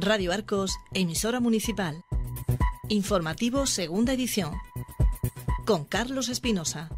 Radio Arcos, emisora municipal. Informativo segunda edición. Con Carlos Espinosa.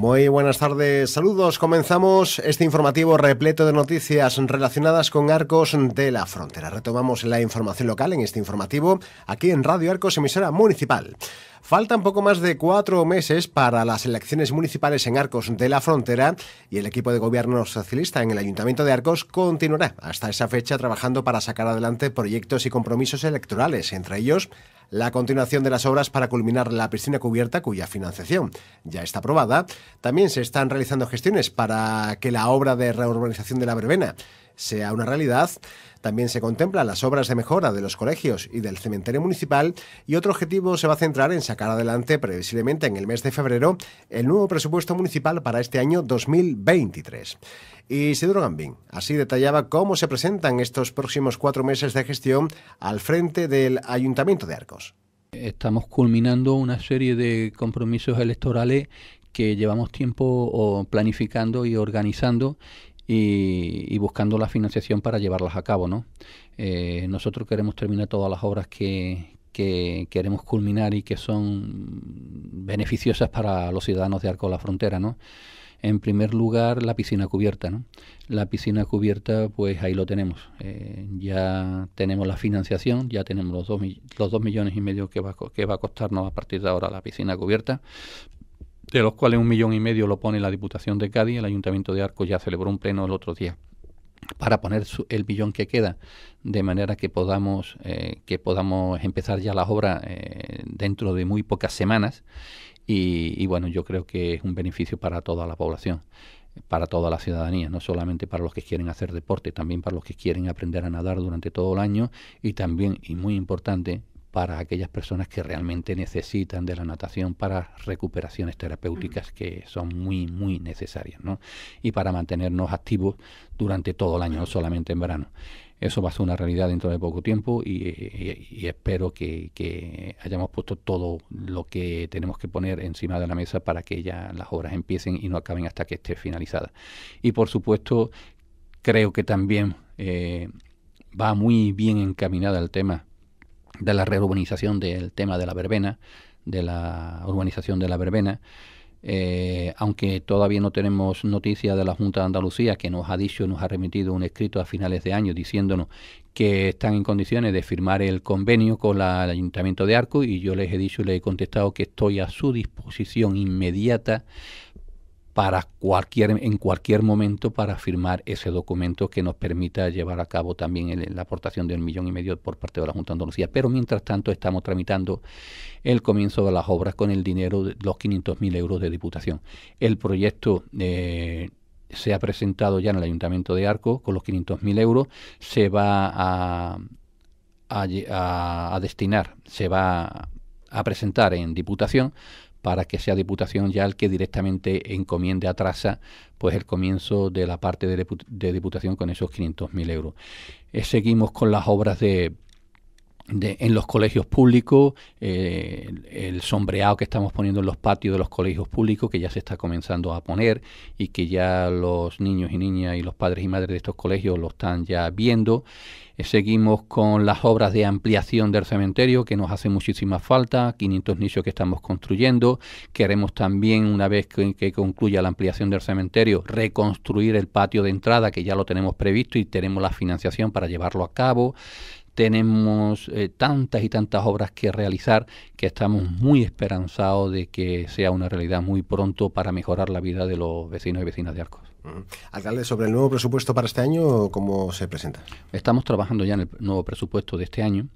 Muy buenas tardes, saludos. Comenzamos este informativo repleto de noticias relacionadas con Arcos de la Frontera. Retomamos la información local en este informativo aquí en Radio Arcos, emisora municipal. Faltan poco más de cuatro meses para las elecciones municipales en Arcos de la Frontera y el equipo de gobierno socialista en el Ayuntamiento de Arcos continuará hasta esa fecha trabajando para sacar adelante proyectos y compromisos electorales, entre ellos la continuación de las obras para culminar la piscina cubierta cuya financiación ya está aprobada. También se están realizando gestiones para que la obra de reurbanización de la verbena sea una realidad. También se contemplan las obras de mejora de los colegios y del cementerio municipal y otro objetivo se va a centrar en sacar adelante previsiblemente en el mes de febrero el nuevo presupuesto municipal para este año 2023. ...y Sidro Gambín así detallaba cómo se presentan estos próximos cuatro meses de gestión al frente del Ayuntamiento de Arcos. Estamos culminando una serie de compromisos electorales que llevamos tiempo planificando y organizando y, buscando la financiación para llevarlas a cabo. ¿no? Eh, nosotros queremos terminar todas las obras que, queremos culminar y que son beneficiosas para los ciudadanos de Arco de la Frontera, ¿no? En primer lugar, la piscina cubierta, ¿no? La piscina cubierta, pues ahí lo tenemos. Eh, ya tenemos la financiación, ya tenemos los dos, millones y medio que va, que va a costarnos a partir de ahora la piscina cubierta, de los cuales un millón y medio lo pone la Diputación de Cádiz. El Ayuntamiento de Arco ya celebró un pleno el otro día para poner el millón que queda, de manera que podamos, eh, que podamos empezar ya las obras eh, dentro de muy pocas semanas. Y, y bueno, yo creo que es un beneficio para toda la población para toda la ciudadanía, no solamente para los que quieren hacer deporte, también para los que quieren aprender a nadar durante todo el año y también, y muy importante, para aquellas personas que realmente necesitan de la natación para recuperaciones terapéuticas mm. que son muy, muy necesarias, ¿no? Y para mantenernos activos durante todo el año, no solamente en verano. Eso va a ser una realidad dentro de poco tiempo y, espero que, hayamos puesto todo lo que tenemos que poner encima de la mesa para que ya las obras empiecen y no acaben hasta que esté finalizada. Y por supuesto, creo que también eh, va muy bien encaminada el tema de la reurbanización del tema de la verbena, de la urbanización de la verbena. Eh, aunque todavía no tenemos noticia de la Junta de Andalucía, que nos ha dicho, nos ha remitido un escrito a finales de año diciéndonos que están en condiciones de firmar el convenio con el Ayuntamiento de Arco y yo les he dicho y les he contestado que estoy a su disposición inmediata para cualquier, en cualquier momento para firmar ese documento que nos permita llevar a cabo también la aportación de un millón y medio por parte de la Junta de Andalucía. Pero mientras tanto estamos tramitando el comienzo de las obras con el dinero de los 500.000 euros de Diputación. El proyecto... Eh, se ha presentado ya en el Ayuntamiento de Arco con los 500.000 euros. Se va a, a, a destinar, se va a presentar en Diputación para que sea Diputación ya el que directamente encomiende a Trasa pues el comienzo de la parte de, Diputación con esos 500.000 euros. Eh, seguimos con las obras de en los colegios públicos, eh, el sombreado que estamos poniendo en los patios de los colegios públicos, que ya se está comenzando a poner y que ya los niños y niñas y los padres y madres de estos colegios lo están ya viendo. Eh, seguimos con las obras de ampliación del cementerio, que nos hace muchísima falta, 500 nichos que estamos construyendo. Queremos también, una vez que concluya la ampliación del cementerio, reconstruir el patio de entrada, que ya lo tenemos previsto y tenemos la financiación para llevarlo a cabo tenemos eh, tantas y tantas obras que realizar que estamos muy esperanzados de que sea una realidad muy pronto para mejorar la vida de los vecinos y vecinas de Arcos. Mm. Alcalde, sobre el nuevo presupuesto para este año, ¿cómo se presenta? Estamos trabajando ya en el nuevo presupuesto de este año,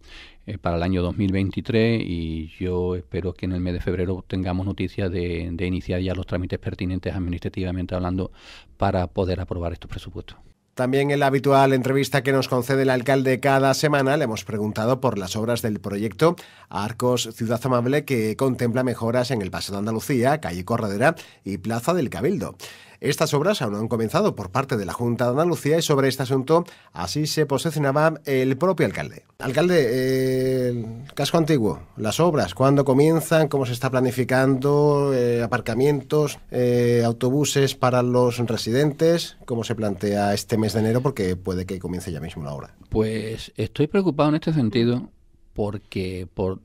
eh, para el año 2023, y yo espero que en el mes de febrero tengamos noticias de, de iniciar ya los trámites pertinentes administrativamente hablando para poder aprobar estos presupuestos. También en la habitual entrevista que nos concede el alcalde cada semana le hemos preguntado por las obras del proyecto Arcos Ciudad Amable que contempla mejoras en el Paseo de Andalucía, calle Corredera y Plaza del Cabildo. Estas obras aún no han comenzado por parte de la Junta de Andalucía y sobre este asunto así se posicionaba el propio alcalde. Alcalde, eh, casco antiguo, las obras, ¿cuándo comienzan? ¿Cómo se está planificando? Eh, ¿Aparcamientos? Eh, ¿Autobuses para los residentes? ¿Cómo se plantea este mes de enero? Porque puede que comience ya mismo la obra. Pues estoy preocupado en este sentido porque por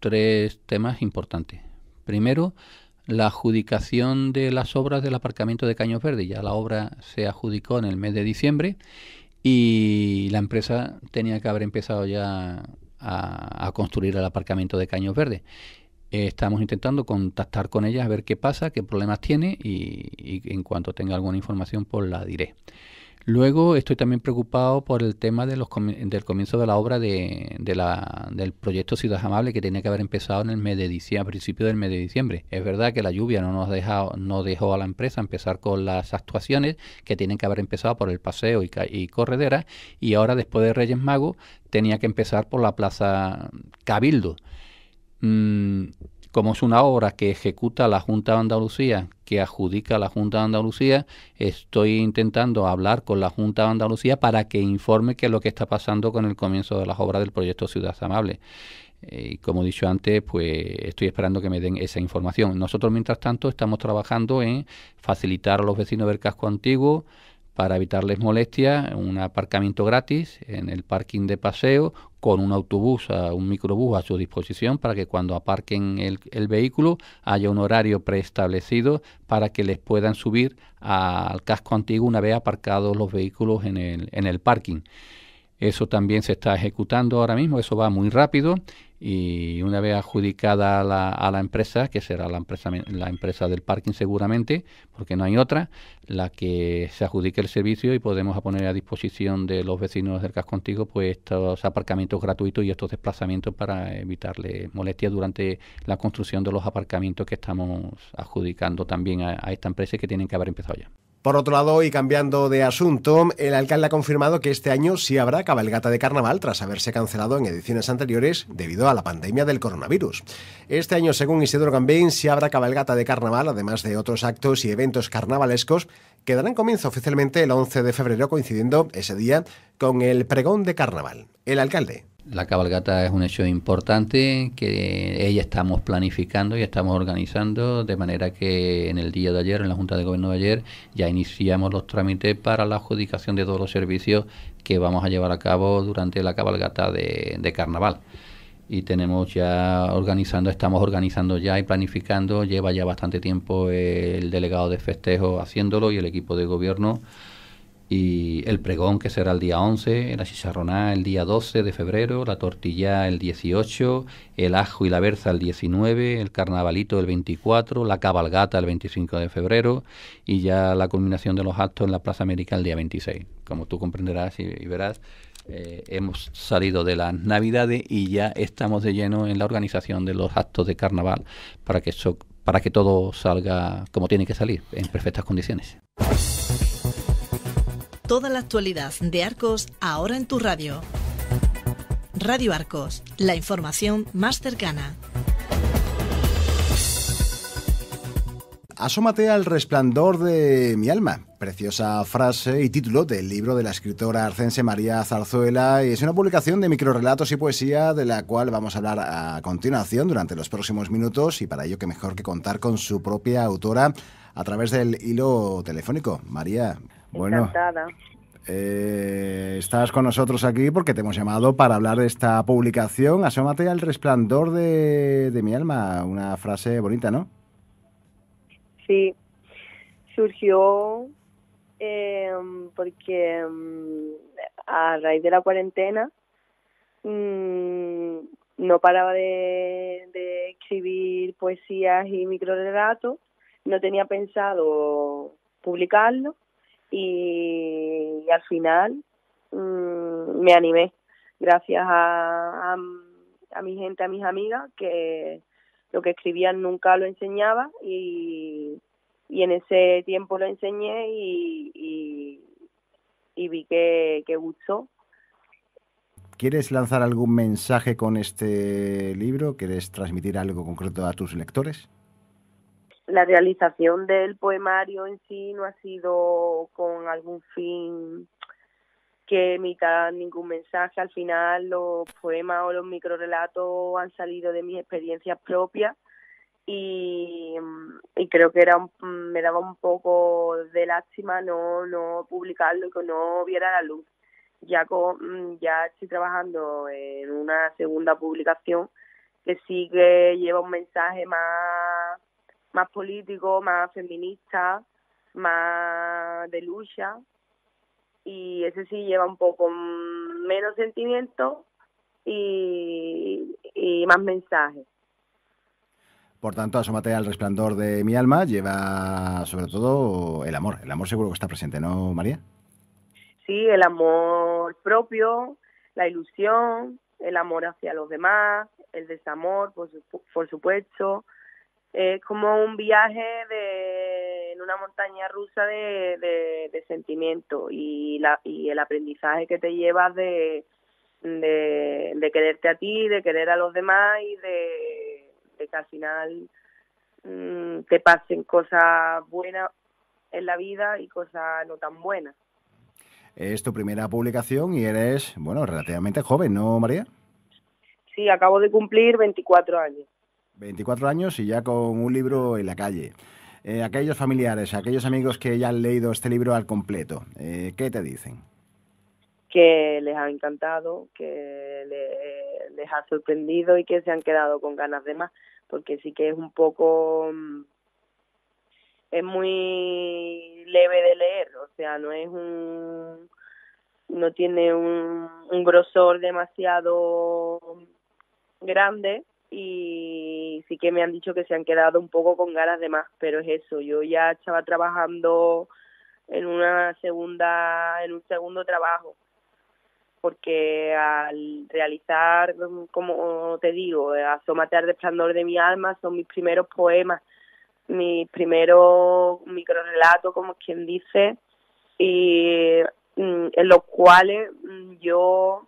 tres temas importantes. Primero, la adjudicación de las obras del aparcamiento de Caños Verde, Ya la obra se adjudicó en el mes de diciembre y la empresa tenía que haber empezado ya a, construir el aparcamiento de Caños Verde. estamos intentando contactar con ella a ver qué pasa, qué problemas tiene y, y en cuanto tenga alguna información pues la diré. Luego estoy también preocupado por el tema de los del comienzo de la obra de, del proyecto Ciudad Amable que tenía que haber empezado en el mes de diciembre, a principios del mes de diciembre. Es verdad que la lluvia no nos no dejó a la empresa empezar con las actuaciones que tienen que haber empezado por el paseo y, y corredera y ahora después de Reyes Magos tenía que empezar por la Plaza Cabildo. Mm, como es una obra que ejecuta la Junta de Andalucía, que adjudica a la Junta de Andalucía, estoy intentando hablar con la Junta de Andalucía para que informe qué es lo que está pasando con el comienzo de las obras del proyecto Ciudad Amable. Eh, y como he dicho antes, pues estoy esperando que me den esa información. Nosotros, mientras tanto, estamos trabajando en facilitar a los vecinos del casco antiguo, para evitarles molestias, un aparcamiento gratis en el parking de paseo con un autobús, ah, un microbús a su disposición para que cuando aparquen el, vehículo haya un horario preestablecido para que les puedan subir al casco antiguo una vez aparcados los vehículos en el, en el parking. Eso también se está ejecutando ahora mismo, eso va muy rápido y una vez adjudicada a la, a la, empresa, que será la empresa, la empresa del parking seguramente, porque no hay otra, la que se adjudique el servicio y podemos poner a disposición de los vecinos del casco contigo pues estos aparcamientos gratuitos y estos desplazamientos para evitarle molestias durante la construcción de los aparcamientos que estamos adjudicando también a, a esta empresa y que tienen que haber empezado ya. Por otro lado, y cambiando de asunto, el alcalde ha confirmado que este año sí habrá cabalgata de carnaval tras haberse cancelado en ediciones anteriores debido a la pandemia del coronavirus. Este año, según Isidro Gambín, sí habrá cabalgata de carnaval, además de otros actos y eventos carnavalescos que darán comienzo oficialmente el 11 de febrero, coincidiendo ese día con el pregón de carnaval. El alcalde la cabalgata es un hecho importante que ella estamos planificando y estamos organizando, de manera que en el día de ayer, en la Junta de Gobierno de ayer, ya iniciamos los trámites para la adjudicación de todos los servicios que vamos a llevar a cabo durante la cabalgata de, de carnaval. Y tenemos ya organizando, estamos organizando ya y planificando, lleva ya bastante tiempo el delegado de festejo haciéndolo y el equipo de gobierno y el pregón que será el día 11, la chicharroná el día 12 de febrero, la tortilla el 18, el ajo y la berza el 19, el carnavalito el 24, la cabalgata el 25 de febrero y ya la culminación de los actos en la Plaza América el día 26. Como tú comprenderás y, verás, eh, hemos salido de las navidades y ya estamos de lleno en la organización de los actos de carnaval para que, eso, para que todo salga como tiene que salir, en perfectas condiciones toda la actualidad de Arcos ahora en tu radio. Radio Arcos, la información más cercana. Asómate al resplandor de mi alma. Preciosa frase y título del libro de la escritora arcense María Zarzuela y es una publicación de microrelatos y poesía de la cual vamos a hablar a continuación durante los próximos minutos y para ello que mejor que contar con su propia autora a través del hilo telefónico. María, bueno. Encantada. Eh, estás con nosotros aquí porque te hemos llamado para hablar de esta publicación. Asómate al resplandor de mi alma. Una frase bonita, ¿no? Sí, surgió em, porque em, a raíz de la cuarentena mm, no paraba de, escribir poesías y microrelatos, no tenía pensado publicarlo y, al final mm, me animé gracias a mi gente, a mis amigas que lo que escribían nunca lo enseñaba y, en ese tiempo lo enseñé y, vi que, que gustó. ¿Quieres lanzar algún mensaje con este libro? ¿Quieres transmitir algo concreto a tus lectores? La realización del poemario en sí no ha sido con algún fin que emita ningún mensaje. Al final los poemas o los microrelatos han salido de mis experiencias propias y, creo que era me daba un poco de lástima no, no publicarlo y que no viera la luz. Ya, con, mm, ya estoy trabajando en una segunda publicación que sí que lleva un mensaje más, más político, más feminista, más de lucha y ese sí lleva un poco menos sentimiento y, más mensajes. Por tanto, asómate al resplandor de mi alma, lleva sobre todo el amor. El amor seguro que está presente, ¿no, María? Sí, el amor propio, la ilusión, el amor hacia los demás, el desamor, por, por supuesto. Es como un viaje de en una montaña rusa de, de, sentimiento y, la, y el aprendizaje que te llevas de, quererte a ti, de querer a los demás y de, que al final mm, te pasen cosas buenas en la vida y cosas no tan buenas. Es tu primera publicación y eres, bueno, relativamente joven, ¿no, María? Sí, acabo de cumplir 24 años. 24 años y ya con un libro en la calle. Eh, aquellos familiares, aquellos amigos que ya han leído este libro al completo, eh, ¿qué te dicen? Que les ha encantado, que les ha sorprendido y que se han quedado con ganas de más, porque sí que es un poco mm, es muy leve de leer, o sea, no es un no tiene un grosor demasiado grande y sí que me han dicho que se han quedado un poco con ganas de más, pero es eso, yo ya estaba trabajando en una segunda, en un segundo trabajo, porque al realizar, mm, como te digo, eh, Asómate al resplandor de mi alma, son mis primeros poemas, mis primeros microrelatos, como quien dice, y mm, en los cuales mm, yo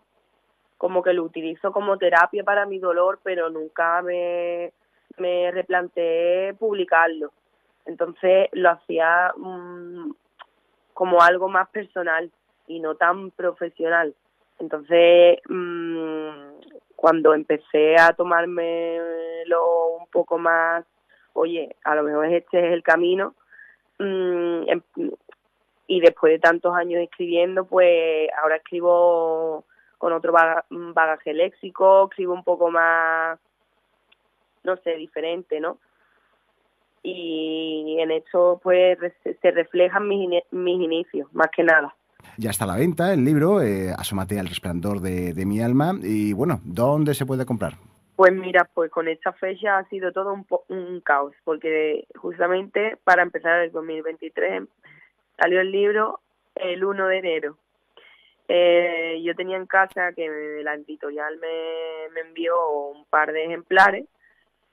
como que lo utilizo como terapia para mi dolor, pero nunca me, me replanteé publicarlo. Entonces lo hacía mm, como algo más personal y no tan profesional. Entonces, mm, cuando empecé a tomármelo un poco más, oye, a lo mejor este es el camino, mm, em, y después de tantos años escribiendo, pues ahora escribo con otro bagaje léxico, escribo un poco más, no sé, diferente, ¿no? Y en esto pues se reflejan mis, mis inicios, más que nada. Ya está a la venta el libro, eh, Asomate al resplandor de, de mi alma. Y bueno, ¿dónde se puede comprar? Pues mira, pues con esta fecha ha sido todo un, un caos, porque justamente para empezar el 2023 salió el libro el 1 de enero eh, yo tenía en casa que la editorial me, envió un par de ejemplares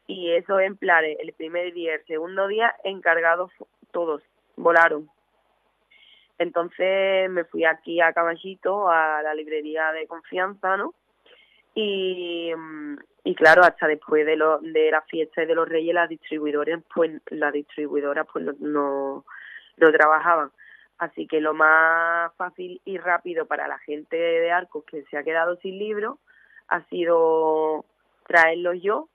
y esos ejemplares, el primer día, el segundo día, encargados todos, volaron. Entonces me fui aquí a Caballito, a la librería de confianza, ¿no? Y, claro, hasta después de, lo, de la fiesta y de los reyes, las distribuidoras, pues, las distribuidoras, pues, no, no, no trabajaban Así que lo más fácil y rápido para la gente de Arcos que se ha quedado sin libro ha sido traerlo yo,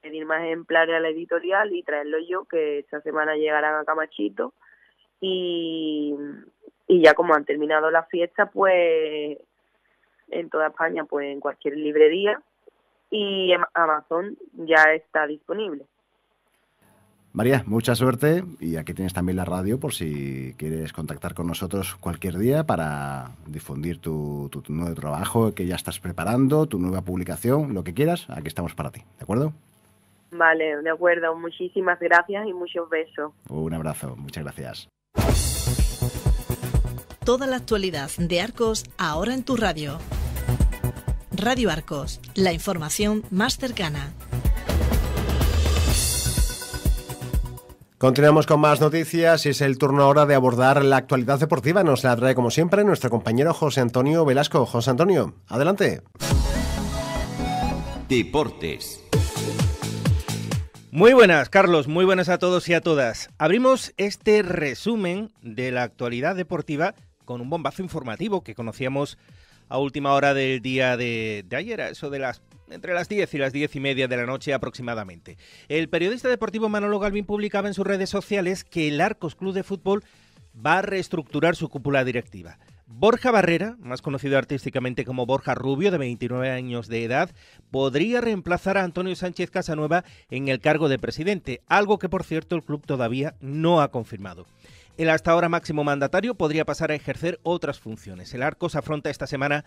pedir más ejemplares a la editorial y traerlo yo, que esta semana llegarán a Camachito. Y, y ya como han terminado la fiesta, pues en toda España, pues en cualquier librería. Y Amazon ya está disponible. María, mucha suerte y aquí tienes también la radio por si quieres contactar con nosotros cualquier día para difundir tu, nuevo trabajo que ya estás preparando, tu nueva publicación, lo que quieras, aquí estamos para ti, ¿de acuerdo? Vale, de acuerdo, muchísimas gracias y muchos besos. Un abrazo, muchas gracias. Toda la actualidad de Arcos ahora en tu radio. Radio Arcos, la información más cercana. Continuamos con más noticias y es el turno ahora de abordar la actualidad deportiva. Nos la trae como siempre nuestro compañero José Antonio Velasco. José Antonio, adelante. Deportes. Muy buenas, Carlos, muy buenas a todos y a todas. Abrimos este resumen de la actualidad deportiva con un bombazo informativo que conocíamos a última hora del día de, ayer, eso de las entre las 10 y las 10 y media de la noche aproximadamente. El periodista deportivo Manolo Galvin publicaba en sus redes sociales que el Arcos Club de Fútbol va a reestructurar su cúpula directiva. Borja Barrera, más conocido artísticamente como Borja Rubio, de 29 años de edad, podría reemplazar a Antonio Sánchez Casanueva en el cargo de presidente, algo que por cierto el club todavía no ha confirmado. El hasta ahora máximo mandatario podría pasar a ejercer otras funciones. El Arcos afronta esta semana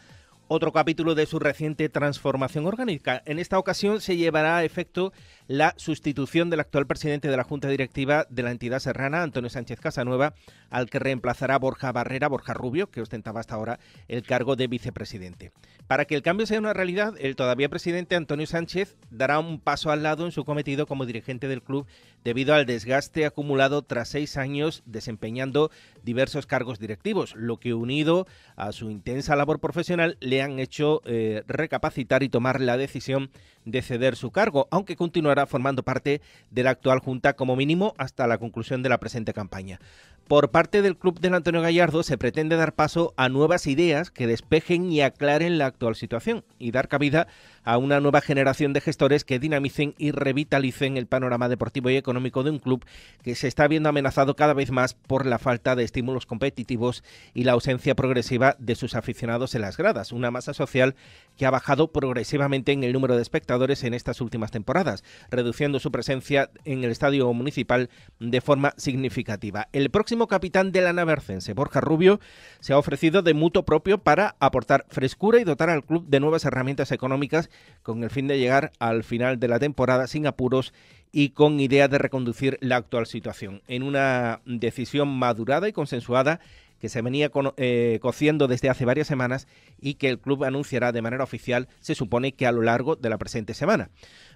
otro capítulo de su reciente transformación orgánica. En esta ocasión se llevará a efecto la sustitución del actual presidente de la Junta Directiva de la entidad serrana, Antonio Sánchez Casanueva, al que reemplazará Borja Barrera, Borja Rubio, que ostentaba hasta ahora el cargo de vicepresidente. Para que el cambio sea una realidad, el todavía presidente Antonio Sánchez dará un paso al lado en su cometido como dirigente del club debido al desgaste acumulado tras seis años desempeñando diversos cargos directivos, lo que unido a su intensa labor profesional le han hecho eh, recapacitar y tomar la decisión de ceder su cargo, aunque continuará formando parte de la actual Junta como mínimo hasta la conclusión de la presente campaña. Por parte del club del Antonio Gallardo se pretende dar paso a nuevas ideas que despejen y aclaren la actual situación y dar cabida a una nueva generación de gestores que dinamicen y revitalicen el panorama deportivo y económico de un club que se está viendo amenazado cada vez más por la falta de estímulos competitivos y la ausencia progresiva de sus aficionados en las gradas, una masa social que ha bajado progresivamente en el número de espectadores en estas últimas temporadas, reduciendo su presencia en el estadio municipal de forma significativa. El próximo capitán de la Navercense, Borja Rubio, se ha ofrecido de mutuo propio para aportar frescura y dotar al club de nuevas herramientas económicas con el fin de llegar al final de la temporada sin apuros y con idea de reconducir la actual situación. En una decisión madurada y consensuada, que se venía eh, cociendo desde hace varias semanas y que el club anunciará de manera oficial, se supone que a lo largo de la presente semana.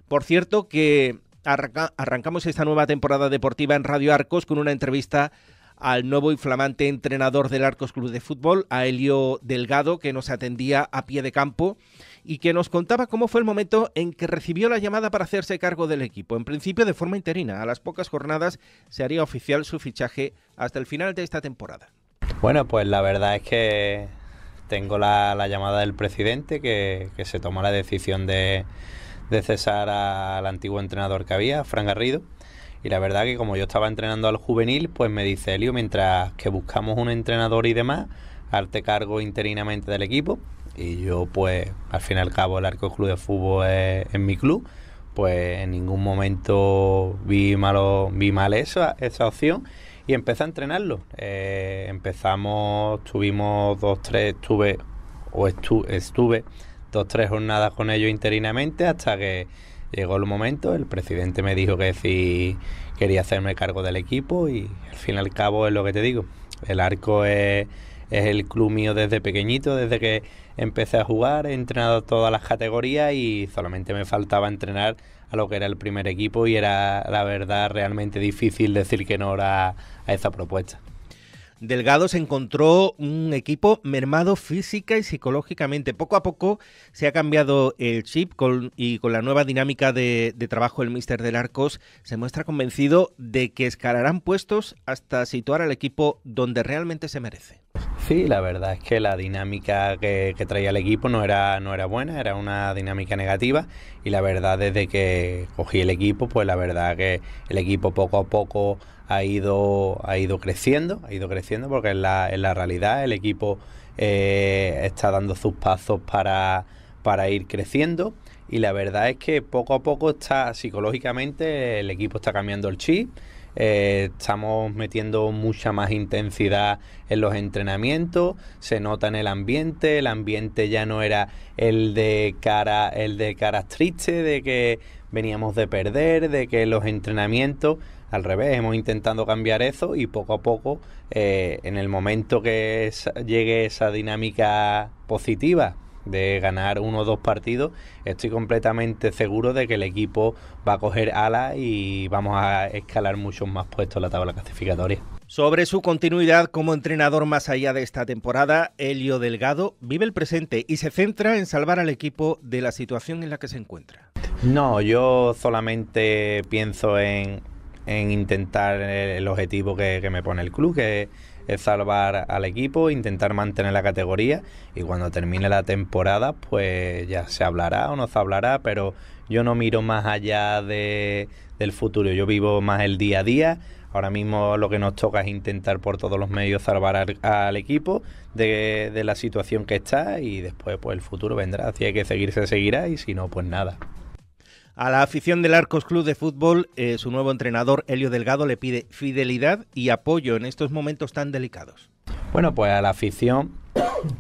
Por cierto que arrancamos esta nueva temporada deportiva en Radio Arcos con una entrevista al nuevo y flamante entrenador del Arcos Club de Fútbol, a Helio Delgado, que nos atendía a pie de campo y que nos contaba cómo fue el momento en que recibió la llamada para hacerse cargo del equipo, en principio de forma interina. A las pocas jornadas se haría oficial su fichaje hasta el final de esta temporada. Bueno, pues la verdad es que tengo la, llamada del presidente que, se tomó la decisión de, cesar al antiguo entrenador que había, Fran Garrido. Y la verdad que como yo estaba entrenando al juvenil, pues me dice Elio, mientras que buscamos un entrenador y demás, arte cargo interinamente del equipo. Y yo, pues, al fin y al cabo, el arco club de fútbol es, en mi club. Pues en ningún momento vi malo, vi mal esa, esa opción y empecé a entrenarlo. Eh, empezamos, tuvimos dos, tres, estuve o estuve dos, tres jornadas con ellos interinamente hasta que llegó el momento, el presidente me dijo que si quería hacerme cargo del equipo y al fin y al cabo es lo que te digo, el arco es, es el club mío desde pequeñito, desde que empecé a jugar, he entrenado todas las categorías y solamente me faltaba entrenar a lo que era el primer equipo y era la verdad realmente difícil decir que no era a esa propuesta. Delgado se encontró un equipo mermado física y psicológicamente. Poco a poco se ha cambiado el chip y con la nueva dinámica de, trabajo el mister del Arcos se muestra convencido de que escalarán puestos hasta situar al equipo donde realmente se merece. Sí, la verdad es que la dinámica que, traía el equipo no era, no era buena, era una dinámica negativa y la verdad desde que cogí el equipo, pues la verdad que el equipo poco a poco ha ido, ha ido creciendo, ha ido creciendo, porque en la, realidad el equipo eh, está dando sus pasos para, para ir creciendo. Y la verdad es que poco a poco está psicológicamente el equipo está cambiando el chip. Eh, estamos metiendo mucha más intensidad en los entrenamientos, se nota en el ambiente, el ambiente ya no era el de cara, el de caras tristes, de que veníamos de perder, de que los entrenamientos al revés, hemos intentado cambiar eso y poco a poco, eh, en el momento que llegue esa dinámica positiva de ganar uno o dos partidos, estoy completamente seguro de que el equipo va a coger alas y vamos a escalar muchos más puestos en la tabla clasificatoria. Sobre su continuidad como entrenador más allá de esta temporada, Helio Delgado vive el presente y se centra en salvar al equipo de la situación en la que se encuentra. No, yo solamente pienso en, intentar el, objetivo que, que me pone el club, que es salvar al equipo, intentar mantener la categoría y cuando termine la temporada pues ya se hablará o no se hablará, pero yo no miro más allá de, del futuro, yo vivo más el día a día. Ahora mismo lo que nos toca es intentar por todos los medios salvar al, equipo de, de, la situación que está y después pues el futuro vendrá. Si hay que seguirse, seguirá y si no, pues nada. A la afición del Arcos Club de Fútbol, eh, su nuevo entrenador, Helio Delgado, le pide fidelidad y apoyo en estos momentos tan delicados. Bueno, pues a la afición,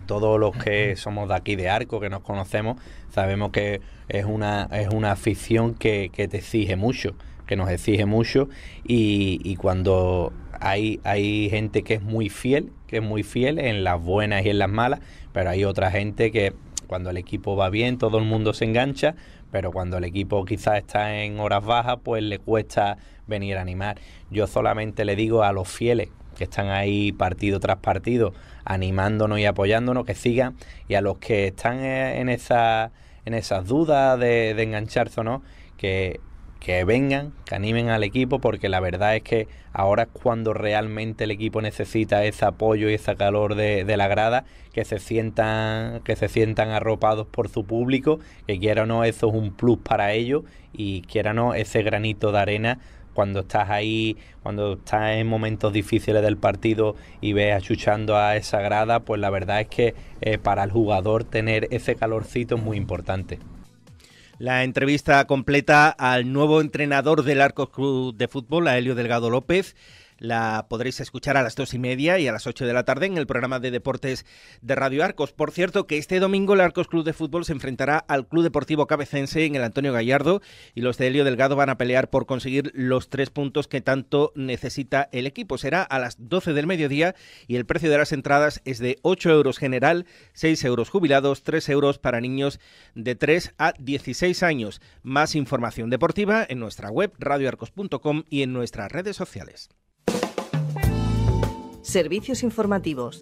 todos los que somos de aquí de Arco, que nos conocemos, sabemos que es una, es una afición que, te exige mucho, que nos exige mucho y, cuando hay, hay, gente que es muy fiel, que es muy fiel en las buenas y en las malas, pero hay otra gente que cuando el equipo va bien, todo el mundo se engancha, pero cuando el equipo quizás está en horas bajas, pues le cuesta venir a animar. Yo solamente le digo a los fieles que están ahí partido tras partido, animándonos y apoyándonos, que sigan, y a los que están en, esa, en esas dudas de, de engancharse o no, que que vengan, que animen al equipo, porque la verdad es que ahora es cuando realmente el equipo necesita ese apoyo y ese calor de, la grada, que se sientan, que se sientan arropados por su público, que quiera o no, eso es un plus para ellos, y quiera o no, ese granito de arena cuando estás ahí, cuando estás en momentos difíciles del partido y ves achuchando a esa grada, pues la verdad es que eh, para el jugador tener ese calorcito es muy importante. La entrevista completa al nuevo entrenador del Arcos Club de Fútbol, a Helio Delgado López. La podréis escuchar a las dos y media y a las ocho de la tarde en el programa de deportes de Radio Arcos. Por cierto, que este domingo el Arcos Club de Fútbol se enfrentará al Club Deportivo Cabecense en el Antonio Gallardo y los de Helio Delgado van a pelear por conseguir los tres puntos que tanto necesita el equipo. Será a las doce del mediodía y el precio de las entradas es de ocho euros general, seis euros jubilados, tres euros para niños de tres a dieciséis años. Más información deportiva en nuestra web radioarcos.com y en nuestras redes sociales. Servicios informativos.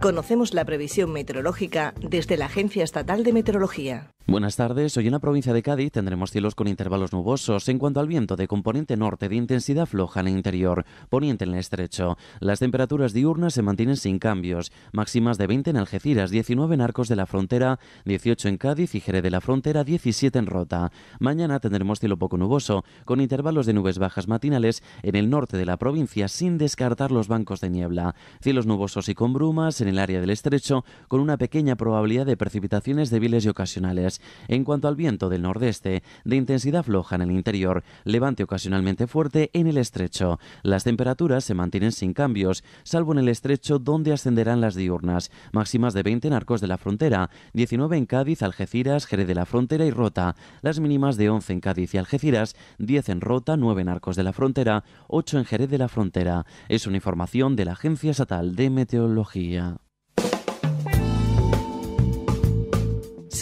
Conocemos la previsión meteorológica desde la Agencia Estatal de Meteorología. Buenas tardes. Hoy en la provincia de Cádiz tendremos cielos con intervalos nubosos. En cuanto al viento de componente norte de intensidad floja en el interior, poniente en el estrecho. Las temperaturas diurnas se mantienen sin cambios. Máximas de 20 en Algeciras, 19 en Arcos de la Frontera, 18 en Cádiz y Jerez de la Frontera, 17 en Rota. Mañana tendremos cielo poco nuboso, con intervalos de nubes bajas matinales en el norte de la provincia, sin descartar los bancos de niebla. Cielos nubosos y con brumas en el área del estrecho, con una pequeña probabilidad de precipitaciones débiles y ocasionales. En cuanto al viento del nordeste, de intensidad floja en el interior, levante ocasionalmente fuerte en el estrecho. Las temperaturas se mantienen sin cambios, salvo en el estrecho donde ascenderán las diurnas, máximas de 20 en Arcos de la Frontera, 19 en Cádiz, Algeciras, Jerez de la Frontera y Rota, las mínimas de 11 en Cádiz y Algeciras, 10 en Rota, 9 en Arcos de la Frontera, 8 en Jerez de la Frontera. Es una información de la Agencia Estatal de Meteorología.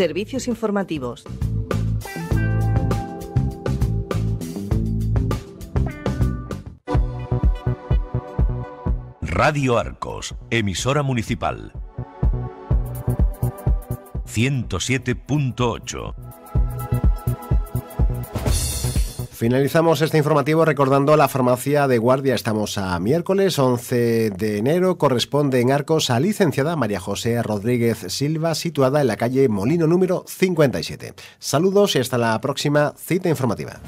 Servicios informativos. Radio Arcos, emisora municipal. 107.8 Finalizamos este informativo recordando la farmacia de guardia. Estamos a miércoles 11 de enero. Corresponde en Arcos a licenciada María José Rodríguez Silva, situada en la calle Molino número 57. Saludos y hasta la próxima cita informativa.